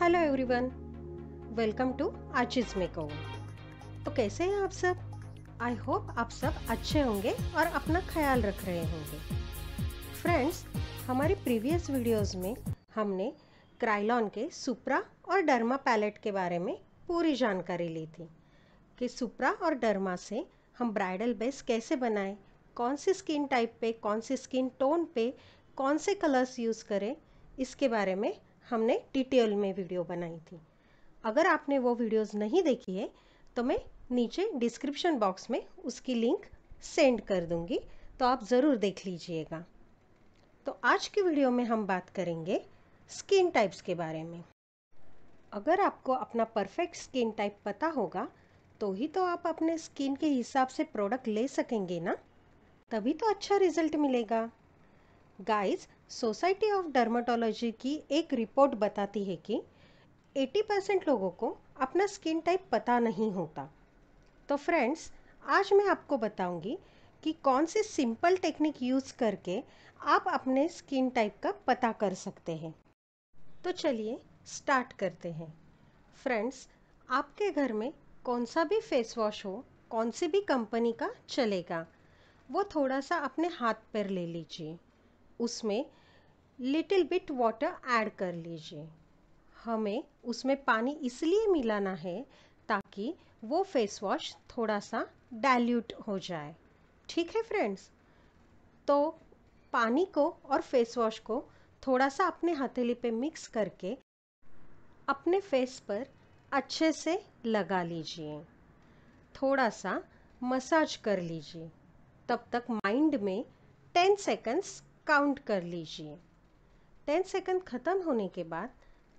hello everyone welcome to आचिज makeover तो कैसे हैं आप सब आई होप आप सब अच्छे होंगे और अपना ख्याल रख रहे होंगे फ्रेंड्स हमारी प्रीवियस वीडियोस में हमने क्राइलॉन के सुप्रा और डर्मा पैलेट के बारे में पूरी जानकारी ली थी कि सुप्रा और डर्मा से हम ब्राइडल बेस कैसे बनाएं कौन सी स्किन टाइप पे कौन सी स्किन टोन पे कौन से कलर्स यूज़ करें इसके बारे में हमने डिटेल में वीडियो बनाई थी अगर आपने वो वीडियोस नहीं देखी है तो मैं नीचे डिस्क्रिप्शन बॉक्स में उसकी लिंक सेंड कर दूंगी तो आप ज़रूर देख लीजिएगा तो आज की वीडियो में हम बात करेंगे स्किन टाइप्स के बारे में अगर आपको अपना परफेक्ट स्किन टाइप पता होगा तो ही तो आप अपने स्किन के हिसाब से प्रोडक्ट ले सकेंगे ना तभी तो अच्छा रिजल्ट मिलेगा गाइज सोसाइटी ऑफ डर्माटोलॉजी की एक रिपोर्ट बताती है कि 80 परसेंट लोगों को अपना स्किन टाइप पता नहीं होता तो फ्रेंड्स आज मैं आपको बताऊंगी कि कौन से सिंपल टेक्निक यूज़ करके आप अपने स्किन टाइप का पता कर सकते हैं तो चलिए स्टार्ट करते हैं फ्रेंड्स आपके घर में कौन सा भी फेस वॉश हो कौन सी भी कंपनी का चलेगा वो थोड़ा सा अपने हाथ पर ले लीजिए उसमें लिटिल बिट वाटर ऐड कर लीजिए हमें उसमें पानी इसलिए मिलाना है ताकि वो फेस वॉश थोड़ा सा डाइल्यूट हो जाए ठीक है फ्रेंड्स तो पानी को और फेस वॉश को थोड़ा सा अपने हथेली पे मिक्स करके अपने फेस पर अच्छे से लगा लीजिए थोड़ा सा मसाज कर लीजिए तब तक माइंड में टेन सेकंड्स काउंट कर लीजिए टेन सेकंड ख़त्म होने के बाद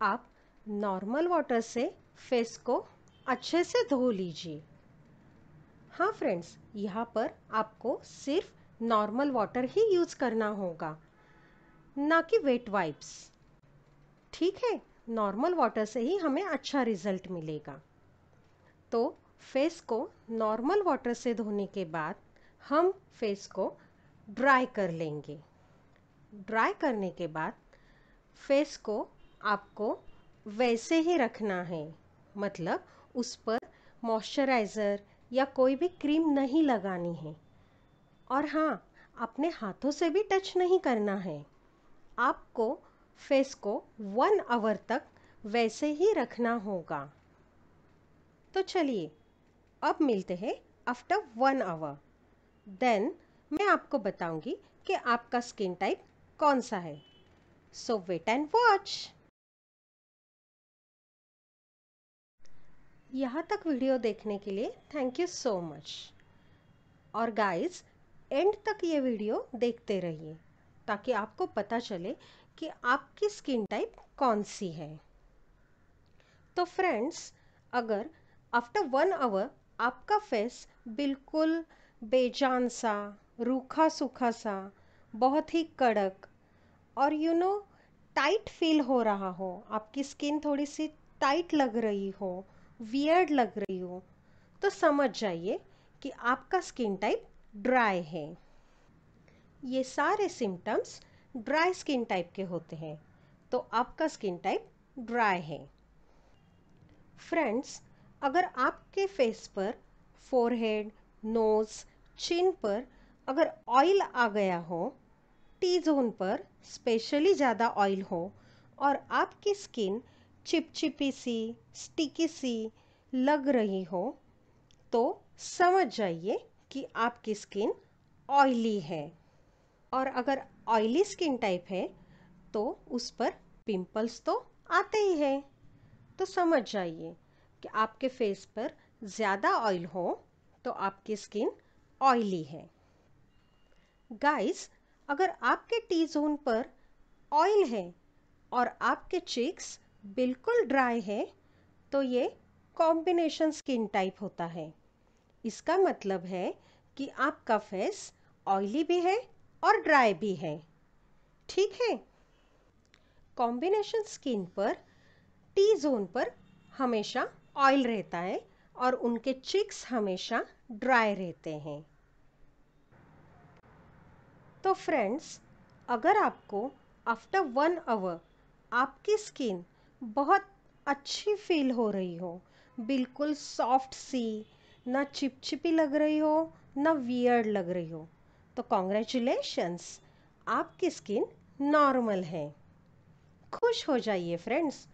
आप नॉर्मल वाटर से फेस को अच्छे से धो लीजिए हाँ फ्रेंड्स यहाँ पर आपको सिर्फ नॉर्मल वाटर ही यूज़ करना होगा ना कि वेट वाइप्स ठीक है नॉर्मल वाटर से ही हमें अच्छा रिजल्ट मिलेगा तो फेस को नॉर्मल वाटर से धोने के बाद हम फेस को ड्राई कर लेंगे ड्राई करने के बाद फेस को आपको वैसे ही रखना है मतलब उस पर मॉइस्चराइज़र या कोई भी क्रीम नहीं लगानी है और हाँ अपने हाथों से भी टच नहीं करना है आपको फेस को वन आवर तक वैसे ही रखना होगा तो चलिए अब मिलते हैं आफ्टर वन आवर देन मैं आपको बताऊंगी कि आपका स्किन टाइप कौन सा है सो वेट एंड वॉच यहाँ तक वीडियो देखने के लिए थैंक यू सो मच और गाइस एंड तक ये वीडियो देखते रहिए ताकि आपको पता चले कि आपकी स्किन टाइप कौन सी है तो फ्रेंड्स अगर आफ्टर वन आवर आपका फेस बिल्कुल बेजान सा रूखा सूखा सा बहुत ही कड़क और यू नो टाइट फील हो रहा हो आपकी स्किन थोड़ी सी टाइट लग रही हो वियर्ड लग रही हो तो समझ जाइए कि आपका स्किन टाइप ड्राई है ये सारे सिम्टम्स ड्राई स्किन टाइप के होते हैं तो आपका स्किन टाइप ड्राई है फ्रेंड्स अगर आपके फेस पर फोरहेड नोज़ चिन पर अगर ऑयल आ गया हो टी ज़ोन पर स्पेशली ज़्यादा ऑयल हो और आपकी स्किन चिपचिपी सी स्टिकी सी लग रही हो तो समझ जाइए कि आपकी स्किन ऑयली है और अगर ऑयली स्किन टाइप है तो उस पर पिंपल्स तो आते ही हैं तो समझ जाइए कि आपके फेस पर ज़्यादा ऑयल हो तो आपकी स्किन ऑयली है गाइस अगर आपके टी जोन पर ऑयल है और आपके चीक्स बिल्कुल ड्राई है तो ये कॉम्बिनेशन स्किन टाइप होता है इसका मतलब है कि आपका फेस ऑयली भी है और ड्राई भी है ठीक है कॉम्बिनेशन स्किन पर टी जोन पर हमेशा ऑयल रहता है और उनके चिक्स हमेशा ड्राई रहते हैं तो फ्रेंड्स अगर आपको आफ्टर वन आवर आपकी स्किन बहुत अच्छी फील हो रही हो बिल्कुल सॉफ्ट सी ना चिपचिपी लग रही हो ना वियर्ड लग रही हो तो कॉन्ग्रेचुलेशंस आपकी स्किन नॉर्मल है खुश हो जाइए फ्रेंड्स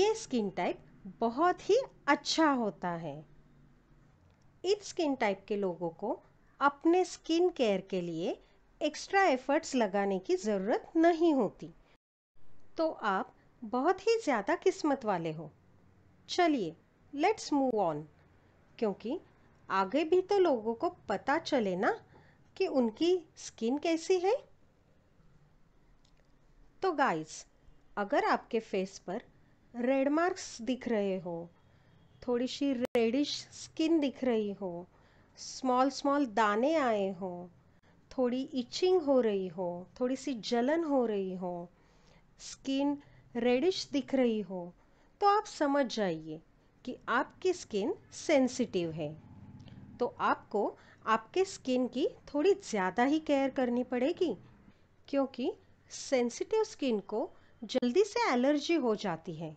ये स्किन टाइप बहुत ही अच्छा होता है इस स्किन टाइप के लोगों को अपने स्किन केयर के लिए एक्स्ट्रा एफर्ट्स लगाने की ज़रूरत नहीं होती तो आप बहुत ही ज़्यादा किस्मत वाले हो चलिए लेट्स मूव ऑन क्योंकि आगे भी तो लोगों को पता चले ना कि उनकी स्किन कैसी है तो गाइस अगर आपके फेस पर रेड मार्क्स दिख रहे हो थोड़ी सी रेडिश स्किन दिख रही हो स्मॉल स्मॉल दाने आए हों थोड़ी इचिंग हो रही हो थोड़ी सी जलन हो रही हो स्किन रेडिश दिख रही हो तो आप समझ जाइए कि आपकी स्किन सेंसिटिव है तो आपको आपके स्किन की थोड़ी ज़्यादा ही केयर करनी पड़ेगी क्योंकि सेंसिटिव स्किन को जल्दी से एलर्जी हो जाती है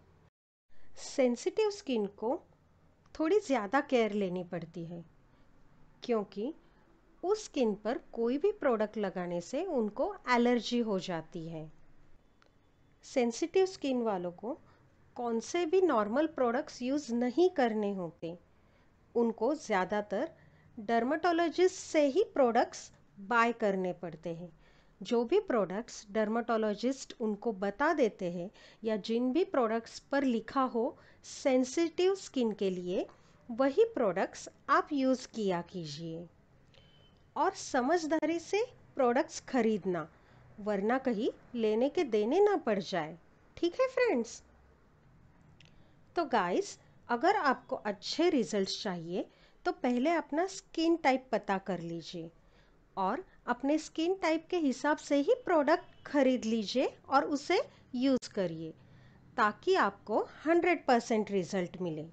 सेंसिटिव स्किन को थोड़ी ज़्यादा केयर लेनी पड़ती है क्योंकि उस स्किन पर कोई भी प्रोडक्ट लगाने से उनको एलर्जी हो जाती है सेंसिटिव स्किन वालों को कौन से भी नॉर्मल प्रोडक्ट्स यूज़ नहीं करने होते उनको ज़्यादातर डर्माटोलॉजिस्ट से ही प्रोडक्ट्स बाय करने पड़ते हैं जो भी प्रोडक्ट्स डर्माटोलॉजिस्ट उनको बता देते हैं या जिन भी प्रोडक्ट्स पर लिखा हो सेंसिटिव स्किन के लिए वही प्रोडक्ट्स आप यूज़ किया कीजिए और समझदारी से प्रोडक्ट्स खरीदना वरना कहीं लेने के देने ना पड़ जाए ठीक है फ्रेंड्स तो गाइस अगर आपको अच्छे रिजल्ट्स चाहिए तो पहले अपना स्किन टाइप पता कर लीजिए और अपने स्किन टाइप के हिसाब से ही प्रोडक्ट खरीद लीजिए और उसे यूज़ करिए ताकि आपको 100% रिजल्ट मिले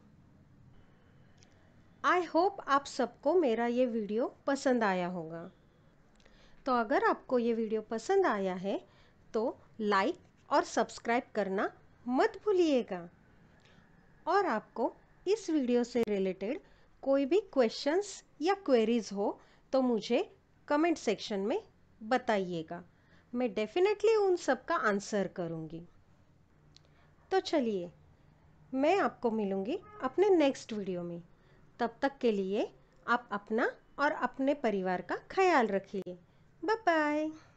आई होप आप सबको मेरा ये वीडियो पसंद आया होगा तो अगर आपको ये वीडियो पसंद आया है तो लाइक और सब्सक्राइब करना मत भूलिएगा और आपको इस वीडियो से रिलेटेड कोई भी क्वेश्चंस या क्वेरीज हो तो मुझे कमेंट सेक्शन में बताइएगा मैं डेफिनेटली उन सब का आंसर करूँगी तो चलिए मैं आपको मिलूँगी अपने नेक्स्ट वीडियो में तब तक के लिए आप अपना और अपने परिवार का ख्याल रखिए बाय बाय